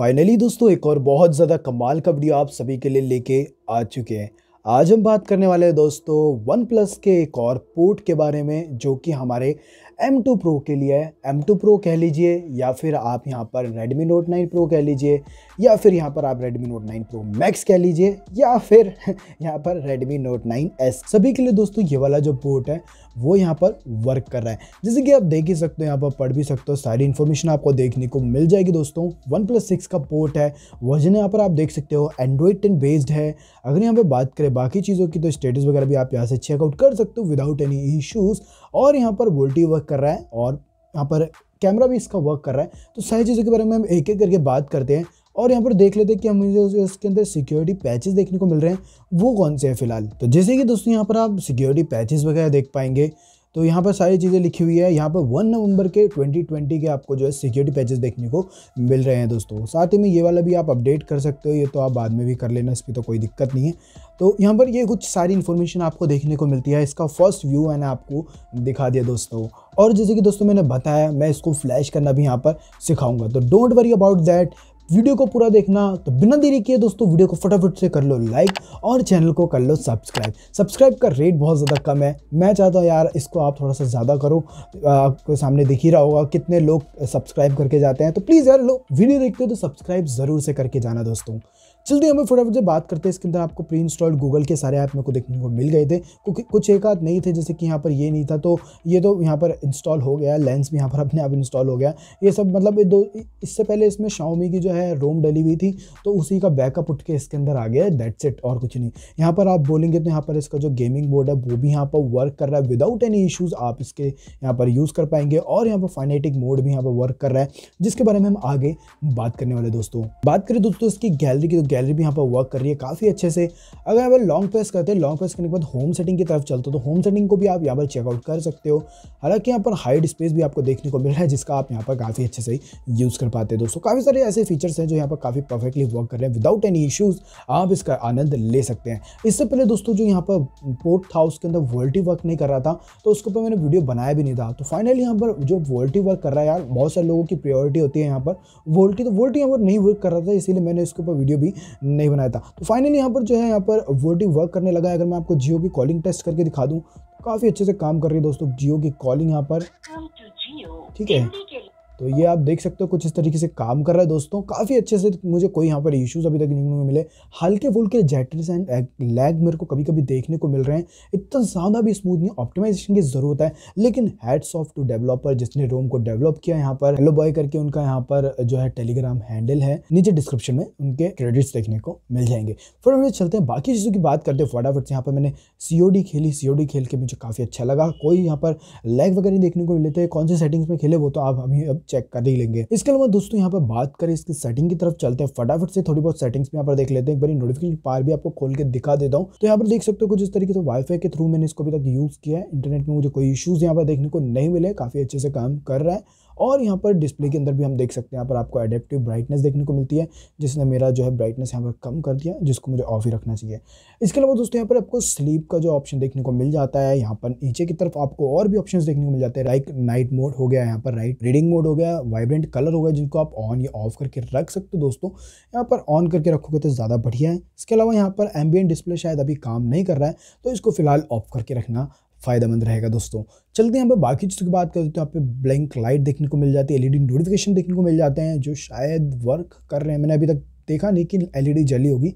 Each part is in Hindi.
फाइनली दोस्तों एक और बहुत ज़्यादा कमाल का वीडियो आप सभी के लिए लेके आ चुके हैं आज हम बात करने वाले हैं दोस्तों वन प्लस के एक और पोर्ट के बारे में जो कि हमारे M2 Pro के लिए M2 Pro कह लीजिए या फिर आप यहाँ पर Redmi Note 9 Pro कह लीजिए या फिर यहाँ पर आप Redmi Note 9 Pro Max कह लीजिए या फिर यहाँ पर Redmi Note 9s सभी के लिए दोस्तों ये वाला जो पोर्ट है वो यहाँ पर वर्क कर रहा है जैसे कि आप देख ही सकते हो यहाँ पर पढ़ भी सकते हो सारी इन्फॉर्मेशन आपको देखने को मिल जाएगी दोस्तों वन प्लस सिक्स का पोर्ट है वर्जन यहाँ पर आप देख सकते हो एंड्रॉयड टेन बेस्ड है अगर यहाँ पर बात करें बाकी चीज़ों की तो स्टेटस वगैरह भी आप यहाँ से चेकआउट कर सकते हो विदाउट एनी इशूज़ और यहाँ पर वोल्टी वर्क कर रहा है और यहाँ पर कैमरा भी इसका वर्क कर रहा है तो सारी चीज़ों के बारे में हम एक एक करके बात करते हैं और यहाँ पर देख लेते हैं कि हमें जो इसके अंदर सिक्योरिटी पैचेस देखने को मिल रहे हैं वो कौन से हैं फिलहाल तो जैसे कि दोस्तों यहाँ पर आप सिक्योरिटी पैचेस वगैरह देख पाएंगे तो यहाँ पर सारी चीज़ें लिखी हुई है यहाँ पर वन नवंबर के 2020 के आपको जो है सिक्योरिटी पैचेस देखने को मिल रहे हैं दोस्तों साथ ही में ये वाला भी आप अपडेट कर सकते हो ये तो आप बाद में भी कर लेना इस पर तो कोई दिक्कत नहीं है तो यहाँ पर ये कुछ सारी इन्फॉर्मेशन आपको देखने को मिलती है इसका फर्स्ट व्यू मैंने आपको दिखा दिया दोस्तों और जैसे कि दोस्तों मैंने बताया मैं इसको फ्लैश करना भी यहाँ पर सिखाऊंगा तो don't worry about that video को पूरा देखना तो बिना देरी किए दोस्तों वीडियो को फटाफट से कर लो लाइक और चैनल को कर लो सब्सक्राइब सब्सक्राइब का रेट बहुत ज़्यादा कम है मैं चाहता हूँ यार इसको आप थोड़ा सा ज़्यादा करो आपको सामने दिख ही रहा होगा कितने लोग सब्सक्राइब करके जाते हैं तो प्लीज़ यार लोग वीडियो देखते हो तो सब्सक्राइब ज़रूर से करके जाना दोस्तों चलते हमें फटाफट से बात करते हैं इसके अंदर आपको प्री इंस्टॉल्ड गूगल के सारे ऐप मेरे को देखने को मिल गए थे क्योंकि कुछ एक आध नहीं थे जैसे कि यहाँ पर ये नहीं था तो ये तो यहाँ पर इंस्टॉल हो गया लेंस भी यहाँ पर अपने आप इंस्टॉल हो गया ये सब मतलब दो इससे पहले इसमें शाओमी की जो है रोम डली हुई थी तो उसी का बैकअप उठ के इसके अंदर आ गया दैट्स इट और कुछ नहीं यहाँ पर आप बोलेंगे तो यहाँ पर इसका जो गेमिंग बोर्ड है वो भी यहाँ पर वर्क कर रहा है विदाउट एनी इशूज़ आप इसके यहाँ पर यूज़ कर पाएंगे और यहाँ पर फाइनेटिक मोड भी यहाँ पर वर्क कर रहा है जिसके बारे में हम आगे बात करने वाले दोस्तों बात करें दोस्तों इसकी गैलरी की तो गैलरी भी यहाँ पर वर्क कर रही है काफ़ी अच्छे से अगर आप लॉन्ग प्रेस करते हैं लॉन्ग प्रेस करने के बाद होम सेटिंग की तरफ चलते हो तो होम सेटिंग को भी आप यहाँ पर चेकआउट कर सकते हो हालांकि यहाँ पर हाइड स्पेस भी आपको देखने को मिल रहा है जिसका आप यहाँ पर काफ़ी अच्छे से यूज़ कर पाते हैं दोस्तों काफ़ी सारे ऐसे फीचर्स हैं जो यहाँ पर काफ़ी परफेक्टली वर्क कर रहे हैं विदाउट एनी इशूज़ आप इसका आनंद ले सकते हैं इससे पहले दोस्तों जो यहाँ पर पोर्ट था उसके अंदर वोल्टी वर्क नहीं कर रहा था तो उसके ऊपर मैंने वीडियो बनाया भी नहीं था तो फाइनली यहाँ पर जो वोल्टी वर्क कर रहा है यार बहुत सारे लोगों की प्रियोरिटी होती है यहाँ पर वोल्टी तो वोल्टी यहाँ पर नहीं वर्क कर रहा था इसीलिए मैंने इसके ऊपर वीडियो भी नहीं बनाया था तो फाइनली यहाँ पर जो है यहाँ पर वोटिंग वर्क करने लगा है अगर मैं आपको जियो की कॉलिंग टेस्ट करके दिखा दूँ काफ़ी अच्छे से काम कर रही है दोस्तों जियो की कॉलिंग यहाँ पर ठीक है तो ये आप देख सकते हो कुछ इस तरीके से काम कर रहा है दोस्तों काफ़ी अच्छे से मुझे कोई यहाँ पर इश्यूज़ अभी तक नहीं मिले हल्के फुल्के जैटर्स एंड लैग मेरे को कभी कभी देखने को मिल रहे हैं इतना ज़्यादा भी स्मूथ नहीं ऑप्टिमाइजेशन की ज़रूरत है लेकिन हैड्स ऑफ टू डेवलपर जिसने रोम को डेवलप किया यहाँ पर हेलो बॉय करके उनका यहाँ पर जो है टेलीग्राम हैंडल है नीचे डिस्क्रिप्शन में उनके क्रेडिट्स देखने को मिल जाएंगे फटाफट चलते हैं बाकी चीज़ों की बात करते हैं फटाफट से यहाँ पर मैंने सी खेली सी खेल के मुझे काफ़ी अच्छा लगा कोई यहाँ पर लैग वगैरह देखने को मिले थे कौन से सेटिंग्स में खेले वो तो आप अभी अब चेक कर ही लेंगे इसके अलावा दोस्तों यहाँ पर बात करें इसकी सेटिंग की तरफ चलते हैं फटाफट से थोड़ी बहुत सेटिंग्स यहाँ पर देख लेते हैं एक बार नोटिफिकेशन पार भी आपको खोल के दिखा देता हूँ तो यहाँ पर देख सकते हो कुछ इस तरीके से वाईफाई के थ्रू मैंने इसको अभी तक यूज किया है इंटरनेट में मुझे कोई इशूज यहाँ पर देखने को नहीं मिले काफी अच्छे से काम कर रहा है और यहाँ पर डिस्प्ले के अंदर भी हम देख सकते हैं यहाँ पर आपको एडेप्टिव ब्राइटनेस देखने को मिलती है जिसने मेरा जो है ब्राइटनेस यहाँ पर कम कर दिया जिसको मुझे ऑफ ही रखना चाहिए इसके अलावा दोस्तों यहाँ पर आपको स्लीप का जो ऑप्शन देखने को मिल जाता है यहाँ पर नीचे की तरफ आपको और भी ऑप्शन देखने को मिल जाते हैं लाइक नाइट मोड हो गया यहाँ पर राइट रीडिंग मोड हो गया वाइब्रेंट कलर हो गया जिनको आप ऑन या ऑफ करके रख सकते हो दोस्तों यहाँ पर ऑन करके रखोगे तो ज़्यादा बढ़िया है इसके अलावा यहाँ पर एम्बियन डिस्प्ले शायद अभी काम नहीं कर रहा है तो इसको फिलहाल ऑफ करके रखना फ़ायदेमंद रहेगा दोस्तों चलते हैं यहाँ पर बाकी चीज़ों की बात हैं तो यहाँ पे ब्लैंक लाइट देखने को मिल जाती है एलईडी नोटिफिकेशन e देखने को मिल जाते हैं जो शायद वर्क कर रहे हैं मैंने अभी तक देखा नहीं कि एलईडी e जली होगी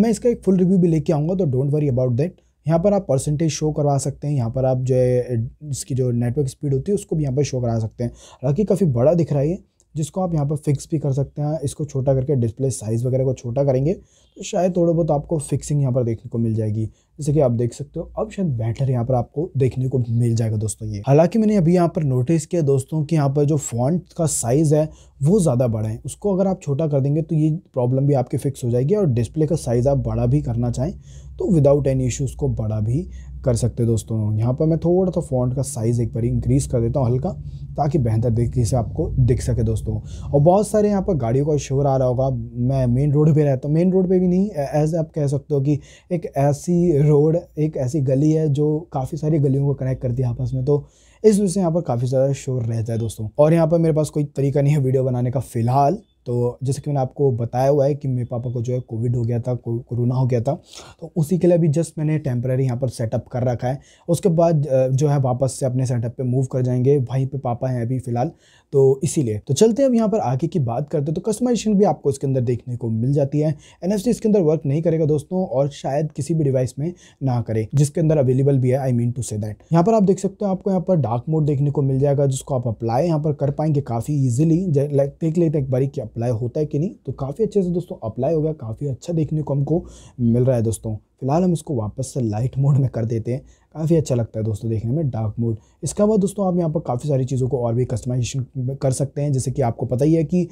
मैं इसका एक फुल रिव्यू भी लेके आऊँगा तो डोंट वरी अबाउट दैट यहाँ पर आप परसेंटेज शो करवा सकते हैं यहाँ पर आप जो है इसकी जो नेटवर्क स्पीड होती है उसको भी यहाँ पर शो करा सकते हैं हालाँकि काफ़ी बड़ा दिख रहा है जिसको आप यहाँ पर फिक्स भी कर सकते हैं इसको छोटा करके डिस्प्ले साइज़ वगैरह को छोटा करेंगे तो शायद थोड़ा बहुत आपको फिक्सिंग यहाँ पर देखने को मिल जाएगी जैसे कि आप देख सकते हो अब शायद बेटर यहाँ पर आपको देखने को मिल जाएगा दोस्तों ये हालांकि मैंने अभी यहाँ पर नोटिस किया दोस्तों कि यहाँ पर जो फॉन्ट का साइज़ है वो ज़्यादा बड़ा है उसको अगर आप छोटा कर देंगे तो ये प्रॉब्लम भी आपकी फिक्स हो जाएगी और डिस्प्ले का साइज़ आप बड़ा भी करना चाहें तो विदाउट एनी इशू उसको बड़ा भी कर सकते दोस्तों यहाँ पर मैं थोड़ा सा फॉन्ट का साइज़ एक बार इंक्रीज़ कर देता हूँ हल्का ताकि बेहतर तरीके से आपको दिख सके दोस्तों और बहुत सारे यहाँ पर गाड़ियों का शोर आ रहा होगा मैं मेन रोड पे रहता हूँ मेन रोड पे भी नहीं एज आप कह सकते हो कि एक ऐसी रोड एक ऐसी गली है जो काफ़ी सारी गलियों को कनेक्ट करती है आपस में तो इस वजह से यहाँ पर काफ़ी ज़्यादा शोर रहता है दोस्तों और यहाँ पर मेरे पास कोई तरीका नहीं है वीडियो बनाने का फ़िलहाल तो जैसे कि मैंने आपको बताया हुआ है कि मेरे पापा को जो है कोविड हो गया था कोरोना हो गया था तो उसी के लिए अभी जस्ट मैंने टेम्प्रेरी यहाँ पर सेटअप कर रखा है उसके बाद जो है वापस से अपने सेटअप पर मूव कर जाएंगे वहीं पर पापा हैं अभी फ़िलहाल तो इसीलिए तो चलते हैं अब यहाँ पर आगे की बात करते हैं तो कस्टमाइजेशन भी आपको इसके अंदर देखने को मिल जाती है एन इसके अंदर वर्क नहीं करेगा दोस्तों और शायद किसी भी डिवाइस में ना करे जिसके अंदर अवेलेबल भी है I mean to say that यहाँ पर आप देख सकते हो आपको यहाँ पर डार्क मोड देखने को मिल जाएगा जिसको आप अप्लाई यहाँ पर कर पाएंगे काफ़ी ईजिली देख लेते हैं एक बारी कि अप्लाई होता है कि नहीं तो काफ़ी अच्छे से दोस्तों अप्लाई हो गया काफ़ी अच्छा देखने को हमको मिल रहा है दोस्तों फिलहाल हम इसको वापस से लाइट मोड में कर देते हैं काफ़ी अच्छा लगता है दोस्तों देखने में डार्क मोड इसके बाद दोस्तों आप यहाँ पर काफ़ी सारी चीज़ों को और भी कस्टमाइजेशन कर सकते हैं जैसे कि आपको पता ही है कि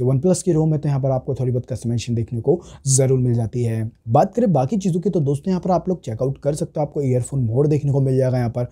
वन प्लस की रोम है तो यहाँ पर आपको थोड़ी बहुत कस्टमाइजेशन देखने को ज़रूर मिल जाती है बात करें बाकी चीज़ों की तो दोस्तों यहाँ पर आप लोग चेकआउट कर सकते हो आपको ईयरफोन मोड देखने को मिल जाएगा यहाँ पर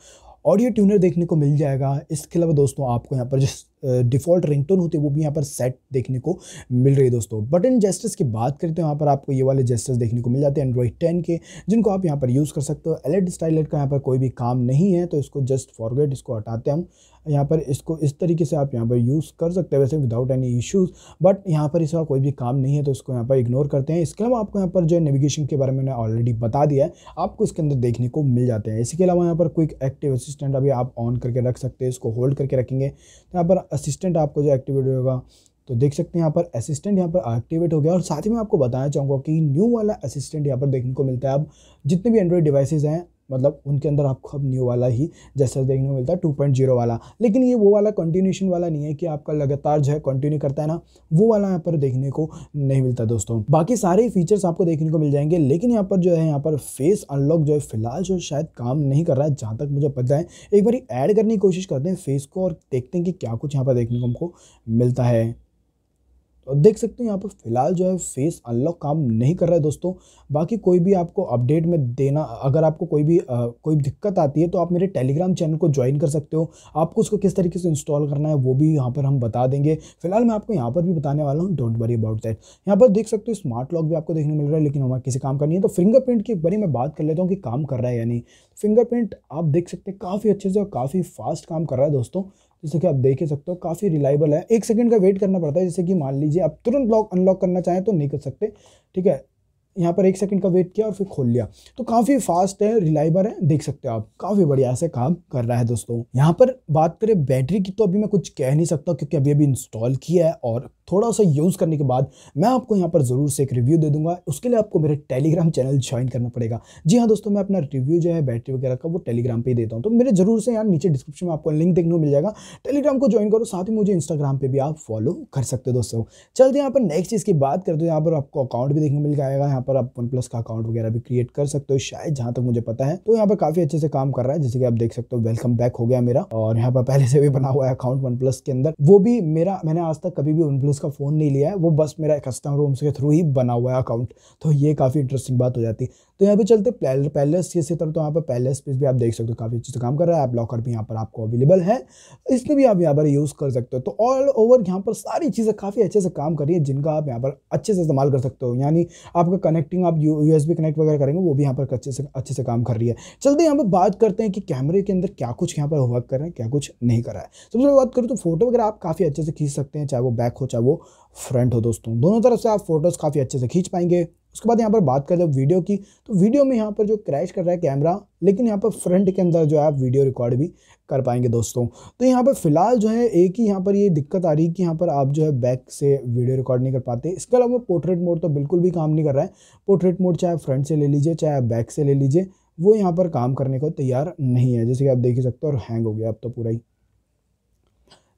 ऑडियो ट्यूनर देखने को मिल जाएगा इसके अलावा दोस्तों आपको यहाँ पर जिस डिफ़ॉल्ट रिंगटोन होते वो भी यहाँ पर सेट देखने को मिल रही है दोस्तों बटन जेस्टर्स की बात करते हैं वहाँ पर आपको ये वाले जेस्टर्स देखने को मिल जाते हैं एंड्रॉइड टेन के जिनको आप यहाँ पर यूज़ कर सकते हो एलेट स्टाइलेट का यहाँ पर कोई भी काम नहीं है तो इसको जस्ट फॉरगेट इसको हटाते हम यहाँ पर इसको इस तरीके से आप यहाँ पर यूज़ कर सकते हैं वैसे विदाउट एनी इश्यूज़ बट यहाँ पर इसका कोई भी काम नहीं है तो इसको यहाँ पर इग्नोर करते हैं इसके अलावा आपको यहाँ पर जो है नेविगेशन के बारे में मैंने ऑलरेडी बता दिया है आपको इसके अंदर देखने को मिल जाते हैं इसके अलावा यहाँ पर क्विक एक्टिव असिस्टेंट अभी आप ऑन करके रख सकते हैं इसको होल्ड करके रखेंगे तो यहाँ पर असिस्टेंट आपको जो एक्टिवेट होगा तो देख सकते हैं यहाँ पर असिस्टेंट यहाँ पर एक्टिवेट हो गया और साथ ही मैं आपको बताना चाहूँगा कि न्यू वाला असिस्टेंट यहाँ पर देखने को मिलता है अब जितने भी एंड्रॉयड डिवाइसेज हैं मतलब उनके अंदर आपको अब न्यू वाला ही जैसे देखने को मिलता है टू पॉइंट जीरो वाला लेकिन ये वो वाला कंटिन्यूशन वाला नहीं है कि आपका लगातार जो है कंटिन्यू करता है ना वो वाला यहाँ पर देखने को नहीं मिलता दोस्तों बाकी सारे फीचर्स आपको देखने को मिल जाएंगे लेकिन यहाँ पर जो है यहाँ पर फेस अनलॉक जो है फिलहाल जो शायद काम नहीं कर रहा है जहाँ तक मुझे पता है एक बार ऐड करने की कोशिश करते हैं फेस को और देखते हैं कि क्या कुछ यहाँ पर देखने को हमको मिलता है तो देख सकते हो यहाँ पर फिलहाल जो है फेस अनलॉक काम नहीं कर रहा है दोस्तों बाकी कोई भी आपको अपडेट में देना अगर आपको कोई भी आ, कोई दिक्कत आती है तो आप मेरे टेलीग्राम चैनल को ज्वाइन कर सकते हो आपको उसको किस तरीके से इंस्टॉल करना है वो भी यहाँ पर हम बता देंगे फिलहाल मैं आपको यहाँ पर भी बताने वाला हूँ डोंट वरी अबाउट दैट यहाँ पर देख सकते हो स्मार्ट लॉक भी आपको देखने मिल रहा है लेकिन हमारा किसी काम का नहीं है तो फिंगरप्रिंट की एक बारी मैं बात कर लेता हूँ कि काम कर रहा है या नहीं फिंगरप्रिंट आप देख सकते हैं काफ़ी अच्छे से और काफ़ी फास्ट काम कर रहा है दोस्तों जैसे कि आप देख ही सकते हो काफ़ी रिलायबल है एक सेकंड का वेट करना पड़ता है जैसे कि मान लीजिए आप तुरंत लॉक अनलॉक करना चाहें तो नहीं कर सकते ठीक है यहाँ पर एक सेकंड का वेट किया और फिर खोल लिया तो काफ़ी फास्ट है रिलायबल है देख सकते हो आप काफ़ी बढ़िया से काम कर रहा है दोस्तों यहाँ पर बात करें बैटरी की तो अभी मैं कुछ कह नहीं सकता क्योंकि अभी अभी इंस्टॉल किया है और थोड़ा सा यूज़ करने के बाद मैं आपको यहाँ पर ज़रूर से एक रिव्यू दे दूंगा उसके लिए आपको मेरे टेलीग्राम चैनल ज्वाइन करना पड़ेगा जी हाँ दोस्तों मैं अपना रिव्यू जो है बैटरी वगैरह का वो टेलीग्राम पे ही देता हूँ तो मेरे ज़रूर से यहाँ नीचे डिस्क्रिप्शन में आपको लिंक देखने को मिल जाएगा टेलीग्राम को ज्वाइन करो साथ ही मुझे इंस्टाग्राम पर भी आप फॉलो कर सकते हो दोस्तों चलते यहाँ पर नेक्स्ट चीज़ की बात करते हो यहाँ पर आपको अकाउंट भी देखने को मिल जाएगा यहाँ पर आप वन प्लस का अकाउंट वगैरह भी क्रिएट कर सकते हो शायद जहाँ तक मुझे पता है तो यहाँ पर काफ़ी अच्छे से काम कर रहा है जैसे कि आप देख सकते हो वेलकम बैक हो गया मेरा और यहाँ पर पहले से भी बना हुआ है अकाउंट वन प्लस के अंदर वो भी मेरा मैंने आज तक कभी भी वन उसका फ़ोन नहीं लिया है वो बस मेरा कस्टमर रूम्स के थ्रू ही बना हुआ है अकाउंट तो ये काफ़ी इंटरेस्टिंग बात हो जाती है तो यहाँ पे चलते पैलेस की इसी तरफ तो यहाँ पर पैलेस पेज भी आप देख सकते हो काफ़ी अच्छे से काम कर रहा है ऐप लॉकर भी यहाँ पर आपको अवेलेबल है इसलिए भी आप यहाँ पर यूज़ कर सकते हो तो ऑल ओवर यहाँ पर सारी चीज़ें काफ़ी अच्छे से काम कर रही है जिनका आप यहाँ पर अच्छे से इस्तेमाल कर सकते हो यानी आपका कनेक्टिंग आप यू एस कनेक्ट वगैरह करेंगे वो भी यहाँ पर अच्छे से अच्छे से काम कर रही है चलते यहाँ पर बात करते हैं कि कैमरे के अंदर क्या कुछ यहाँ पर वर्क कर रहे हैं क्या कुछ नहीं कर रहा है सबसे बात करूँ तो फोटो वगैरह आप काफ़ी अच्छे से खींच सकते हैं चाहे वो बैक हो चाहे है वो फ्रंट हो दोस्तों दोनों तरफ से आप फोटोज़ काफ़ी अच्छे से खींच पाएंगे उसके बाद यहाँ पर बात करें जब वीडियो की तो वीडियो में यहाँ पर जो क्रैश कर रहा है कैमरा लेकिन यहाँ पर फ्रंट के अंदर जो है आप वीडियो रिकॉर्ड भी कर पाएंगे दोस्तों तो यहाँ पर फिलहाल जो है एक ही यहाँ पर ये यह दिक्कत आ रही है कि यहाँ पर आप जो है बैक से वीडियो रिकॉर्ड नहीं कर पाते इसके अलावा पोर्ट्रेट मोड तो बिल्कुल भी काम नहीं कर रहा है पोर्ट्रेट मोड चाहे फ्रंट से ले लीजिए चाहे बैक से ले लीजिए वो यहाँ पर काम करने को तैयार नहीं है जैसे कि आप देख ही सकते हो और हैंग हो गया अब तो पूरा ही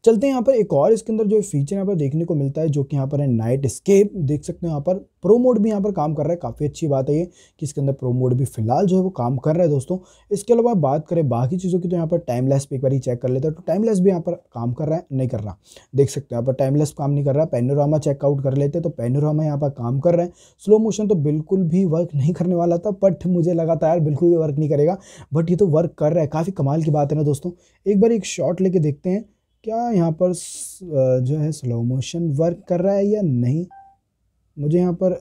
चलते हैं यहाँ पर एक और इसके अंदर जो फीचर यहाँ पर देखने को मिलता है जो कि यहाँ पर है नाइट स्केप देख सकते हो यहाँ पर प्रोमोड भी यहाँ पर काम कर रहा है काफ़ी अच्छी बात है ये कि इसके अंदर प्रोमोड भी फिलहाल जो है वो काम कर रहा है दोस्तों इसके अलावा बात करें बाकी चीज़ों की तो यहाँ पर टाइमलेस पे एक बार चेक कर लेते हैं तो टाइमलेस भी यहाँ पर काम कर रहा है नहीं कर रहा देख सकते हो यहाँ पर टाइमलेस काम नहीं कर रहा पेनोरामा चेकआउट कर लेते तो पेनोरामा यहाँ पर काम कर रहा है स्लो मोशन तो बिल्कुल भी वर्क नहीं करने वाला था बट मुझे लगा था यार बिल्कुल भी वर्क नहीं करेगा बट ये तो वर्क कर रहा है काफ़ी कमाल की बात है ना दोस्तों एक बार एक शॉट लेके देखते हैं क्या यहाँ पर जो है स्लो मोशन वर्क कर रहा है या नहीं मुझे यहाँ पर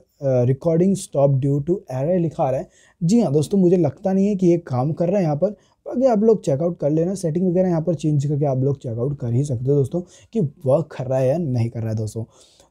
रिकॉर्डिंग स्टॉप ड्यू टू एर लिखा रहा है जी हाँ दोस्तों मुझे लगता नहीं है कि ये काम कर रहा है यहाँ पर बाकी आप लोग चेकआउट कर लेना सेटिंग वगैरह यहाँ पर चेंज करके आप लोग चेकआउट कर ही सकते हो दोस्तों कि वर्क कर रहा है या नहीं कर रहा है दोस्तों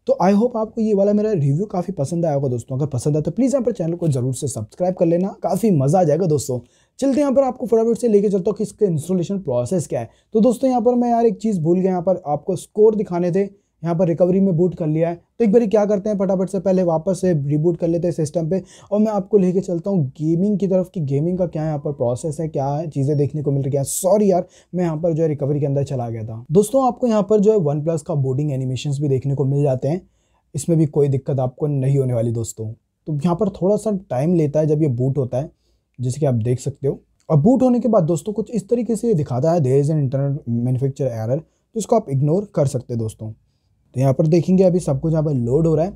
तो आई होप आपको ये वाला मेरा रिव्यू काफ़ी पसंद आया होगा दोस्तों अगर पसंद आया तो प्लीज़ यहाँ पर चैनल को जरूर से सब्सक्राइब कर लेना काफ़ी मज़ा आ जाएगा दोस्तों चलते यहाँ पर आपको फटाफट से लेके चलता हूँ कि इसका इंस्टॉलेशन प्रोसेस क्या है तो दोस्तों यहाँ पर मैं यार एक चीज़ भूल गया यहाँ पर आपको स्कोर दिखाने थे यहाँ पर रिकवरी में बूट कर लिया है तो एक बार क्या करते हैं फटाफट से पहले वापस से रिबूट कर लेते हैं सिस्टम पे और मैं आपको लेके चलता हूँ गेमिंग की तरफ कि गेमिंग का क्या यहाँ पर प्रोसेस है क्या चीज़ें देखने को मिल रही है सॉरी यार मैं यहाँ पर जो है रिकवरी के अंदर चला गया था दोस्तों आपको यहाँ पर जो है वन प्लस का बोर्डिंग एनिमेशन भी देखने को मिल जाते हैं इसमें भी कोई दिक्कत आपको नहीं होने वाली दोस्तों तो यहाँ पर थोड़ा सा टाइम लेता है जब ये बूट होता है जैसे कि आप देख सकते हो और बूट होने के बाद दोस्तों कुछ इस तरीके से ये दिखाता है there is an internal manufacture error तो इसको आप इग्नोर कर सकते हैं दोस्तों तो यहाँ पर देखेंगे अभी सब कुछ यहाँ पर लोड हो रहा है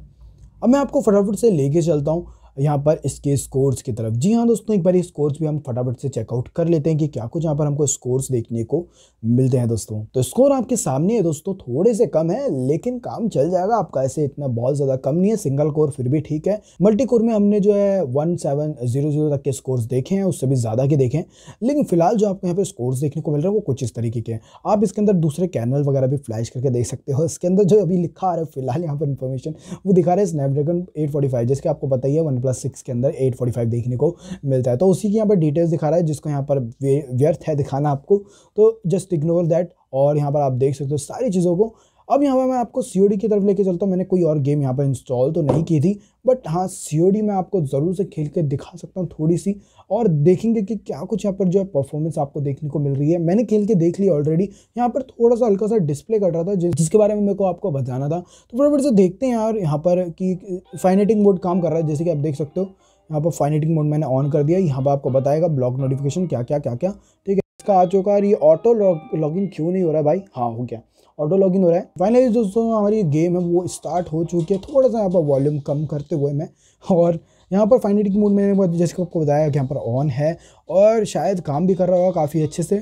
अब मैं आपको फटाफट से लेके चलता हूँ यहाँ पर इसके स्कोर्स की तरफ जी हाँ दोस्तों एक बार स्कोर्स भी हम फटाफट से चेकआउट कर लेते हैं कि क्या कुछ यहाँ पर हमको स्कोर्स देखने को मिलते हैं दोस्तों तो स्कोर आपके सामने है दोस्तों थोड़े से कम है लेकिन काम चल जाएगा आपका ऐसे इतना बहुत ज़्यादा कम नहीं है सिंगल कोर फिर भी ठीक है मल्टी कोर में हमने जो है वन सेवन जीरो जीरो तक के स्कोर्स देखे हैं उससे भी ज़्यादा के देखें लेकिन फिलहाल जो आपको यहाँ पर स्कोर्स देखने को मिल रहा है वो कुछ इस तरीके के हैं आप इसके अंदर दूसरे कैनल वगैरह भी फ्लैश करके देख सकते हो इसके अंदर जो अभी लिखा आ रहा है फिलहाल यहाँ पर इन्फॉर्मेशन वो दिखा रहा है स्नैपड्रैगन एट जिसके आपको बताइए वन प्लस सिक्स के अंदर एट फोर्टी फाइव देखने को मिलता है तो उसी की यहाँ पर डिटेल्स दिखा रहा है जिसको यहाँ पर व्यर्थ है दिखाना आपको तो जस्ट इग्नोर दैट और यहाँ पर आप देख सकते हो सारी चीज़ों को अब यहाँ पर मैं आपको सी की तरफ लेके चलता हूँ मैंने कोई और गेम यहाँ पर इंस्टॉल तो नहीं की थी बट हाँ सी मैं आपको ज़रूर से खेल के दिखा सकता हूँ थोड़ी सी और देखेंगे कि क्या कुछ यहाँ पर जो है परफॉर्मेंस आपको देखने को मिल रही है मैंने खेल के देख ली ऑलरेडी यहाँ पर थोड़ा सा हल्का सा डिस्प्ले कट रहा था जिस, जिसके बारे में मेरे को आपको बताना था तो फटाफट से देखते हैं यार यहाँ पर कि फाइनेटिंग मोड काम कर रहा है जैसे कि आप देख सकते हो यहाँ पर फाइनेटिंग मोड मैंने ऑन कर दिया यहाँ पर आपको बताएगा ब्लॉक नोटिफिकेशन क्या क्या क्या क्या ठीक है इसका आ चुका है ये ऑटो लॉग क्यों नहीं हो रहा है भाई हाँ हो गया ऑटो लॉगिन हो रहा है फाइनली दोस्तों हमारी गेम है वो स्टार्ट हो चुकी है थोड़ा सा यहाँ पर वॉल्यूम कम करते हुए मैं और यहाँ पर फाइनेटिक मोड मैंने जैसे आपको बताया कि यहाँ पर ऑन है और शायद काम भी कर रहा होगा काफ़ी अच्छे से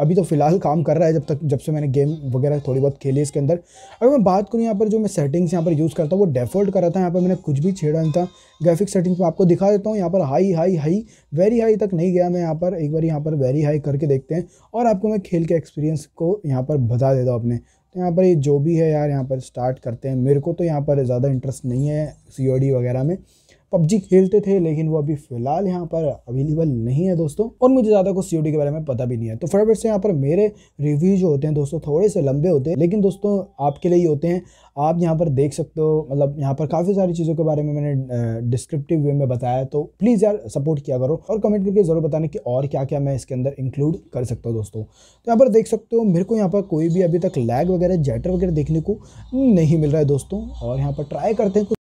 अभी तो फिलहाल काम कर रहा है जब तक जब से मैंने गेम वगैरह थोड़ी बहुत खेली इसके अंदर अगर मैं बात करूँ यहाँ पर जो मैं सेटिंग्स यहाँ पर यूज़ करता हूँ वो डेफॉल्ट रहा था यहाँ पर मैंने कुछ भी छेड़ा नहीं था ग्राफिक सेटिंग्स में आपको दिखा देता हूँ यहाँ पर high high high very high तक नहीं गया मैं यहाँ पर एक बार यहाँ पर वेरी हाई करके देखते हैं और आपको मैं खेल के एक्सपीरियंस को यहाँ पर बता देता हूँ अपने तो यहाँ पर ये जो भी है यार यहाँ पर स्टार्ट करते हैं मेरे को तो यहाँ पर ज़्यादा इंटरेस्ट नहीं है सी वगैरह में पबजी खेलते थे लेकिन वो अभी फिलहाल यहाँ पर अवेलेबल नहीं है दोस्तों और मुझे ज़्यादा कुछ सी के बारे में पता भी नहीं है तो फटाफट से यहाँ पर मेरे रिव्यू जो होते हैं दोस्तों थोड़े से लंबे होते हैं लेकिन दोस्तों आपके लिए ही होते हैं आप यहाँ पर देख सकते हो मतलब यहाँ पर काफ़ी सारी चीज़ों के बारे में मैंने डिस्क्रिप्टिव वे में बताया तो प्लीज़ यार सपोर्ट किया करो और कमेंट करके ज़रूर बताने कि और क्या क्या मैं इसके अंदर इंक्लूड कर सकता हूँ दोस्तों तो यहाँ पर देख सकते हो मेरे को यहाँ पर कोई भी अभी तक लैग वगैरह जैटर वगैरह देखने को नहीं मिल रहा है दोस्तों और यहाँ पर ट्राई करते हैं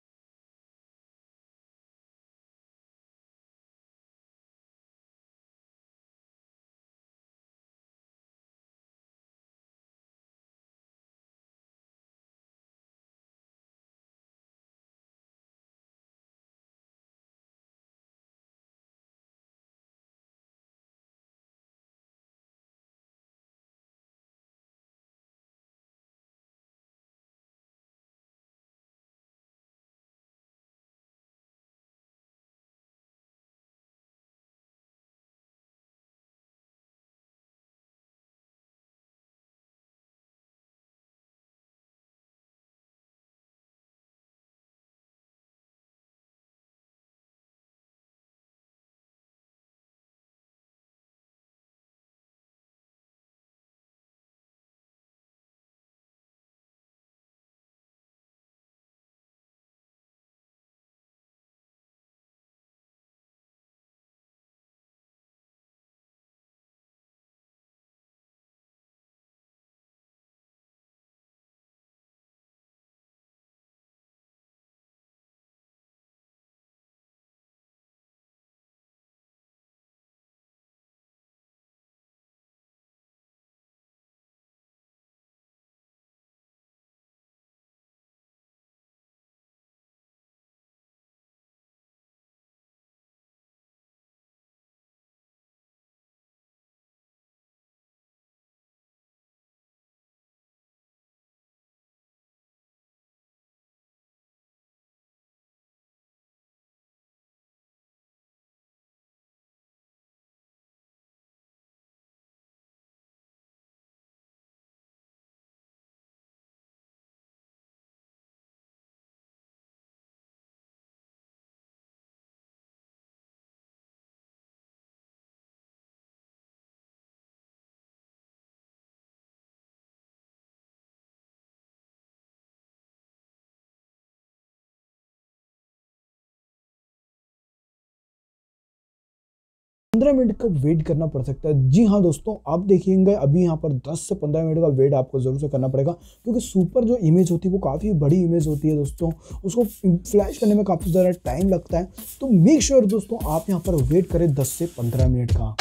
पंद्रह मिनट का वेट करना पड़ सकता है जी हाँ दोस्तों आप देखेंगे अभी यहाँ पर दस से पंद्रह मिनट का वेट आपको ज़रूर से करना पड़ेगा क्योंकि सुपर जो इमेज होती है वो काफ़ी बड़ी इमेज होती है दोस्तों उसको फ्लैश करने में काफ़ी ज़्यादा टाइम लगता है तो मेक श्योर sure दोस्तों आप यहाँ पर वेट करें दस से पंद्रह मिनट का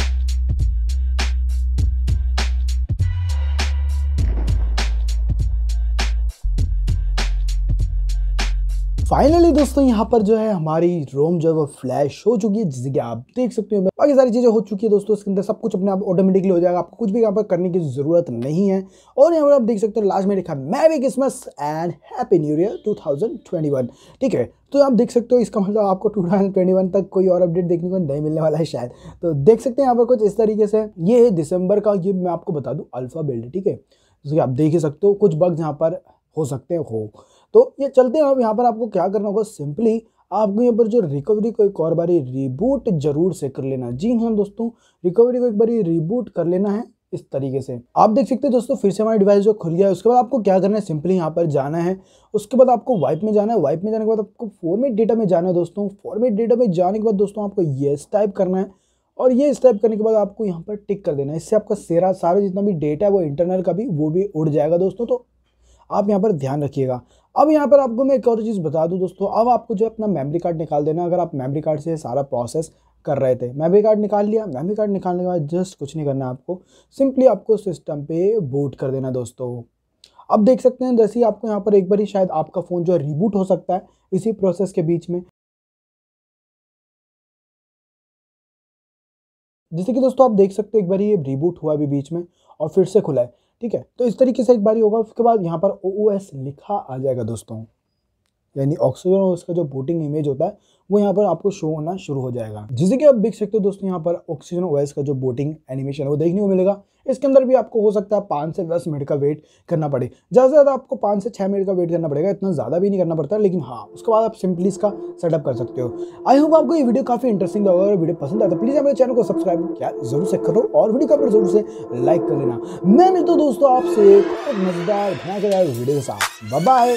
फाइनली दोस्तों यहाँ पर जो है हमारी रोम जो है वो फ्लैश हो चुकी है जिससे कि आप देख सकते हो बाकी सारी चीज़ें हो चुकी है दोस्तों इसके अंदर सब कुछ अपने आप ऑटोमेटिकली हो जाएगा आपको कुछ भी यहाँ पर करने की ज़रूरत नहीं है और यहाँ पर आप देख सकते हो लास्ट में लिखा merry Christmas and happy new year one ठीक है तो आप देख सकते हो इसका मतलब आपको टू थाउजेंड ट्वेंटी वन तक कोई और अपडेट देखने को नहीं मिलने वाला है शायद तो देख सकते हैं यहाँ पर कुछ इस तरीके से ये है दिसंबर का ये मैं आपको बता दूँ अल्फ़ा बिल्ड ठीक है जैसे आप देख ही सकते हो कुछ बग्स यहाँ पर हो सकते हो तो ये चलते हैं अब यहाँ पर आपको क्या करना होगा सिंपली आपको यहाँ पर जो रिकवरी को एक और बारी रिबूट जरूर से कर लेना जी हाँ दोस्तों रिकवरी को एक बारी रिबूट कर लेना है इस तरीके से आप देख सकते हैं दोस्तों फिर से हमारा डिवाइस जो खुल गया है उसके बाद आपको क्या करना है सिंपली यहाँ पर जाना है उसके बाद आपको वाइप में जाना है वाइप में जाने के बाद आपको फॉर्मेट डेटा में जाना है दोस्तों फॉर्मेट डेटा में जाने के बाद दोस्तों आपको ये टाइप करना है और ये टाइप करने के बाद आपको यहाँ पर टिक कर देना है इससे आपका सेरा सारा जितना भी डेटा है वो इंटरनल का भी वो भी उड़ जाएगा दोस्तों तो आप यहाँ पर ध्यान रखिएगा अब यहाँ पर आपको मैं एक और चीज़ बता दूँ दोस्तों अब आपको जो अपना मेमरी कार्ड निकाल देना अगर आप मेमरी कार्ड से सारा प्रोसेस कर रहे थे मेमरी कार्ड निकाल लिया मेमरी कार्ड निकालने के बाद जस्ट कुछ नहीं करना आपको सिंपली आपको सिस्टम पे बूट कर देना दोस्तों अब देख सकते हैं जैसे ही आपको यहाँ पर एक बार ही शायद आपका फ़ोन जो है रिबूट हो सकता है इसी प्रोसेस के बीच में जैसे कि दोस्तों आप देख सकते हो एक बार ये रिबूट हुआ अभी बीच में और फिर से खुला है ठीक है तो इस तरीके से एक बार होगा उसके बाद यहाँ पर ओ लिखा आ जाएगा दोस्तों यानी ऑक्सीजन और उसका जो बोटिंग इमेज होता है वो यहाँ पर आपको शो होना शुरू हो जाएगा जिसे कि आप देख सकते हो दोस्तों यहाँ पर ऑक्सीजन ओएस का जो बोटिंग एनिमेशन है वो देखने को मिलेगा इसके अंदर भी आपको हो सकता है पाँच से दस मिनट का वेट करना पड़े ज़्यादा से ज़्यादा आपको पाँच से छः मिनट का वेट करना पड़ेगा इतना ज़्यादा भी नहीं करना पड़ता लेकिन हाँ उसके बाद आप सिंपली इसका सेटअप कर सकते हो आई होप आपको ये वीडियो काफ़ी इंटरेस्टिंग लगा और वीडियो पसंद आता है प्लीज़ मेरे चैनल को सब्सक्राइब क्या जरूर से करो और वीडियो का जरूर से लाइक कर लेना मैं मिलता तो दोस्तों आपसे मज़ेदार मजेदार वीडियो के साथ बाय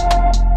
thank you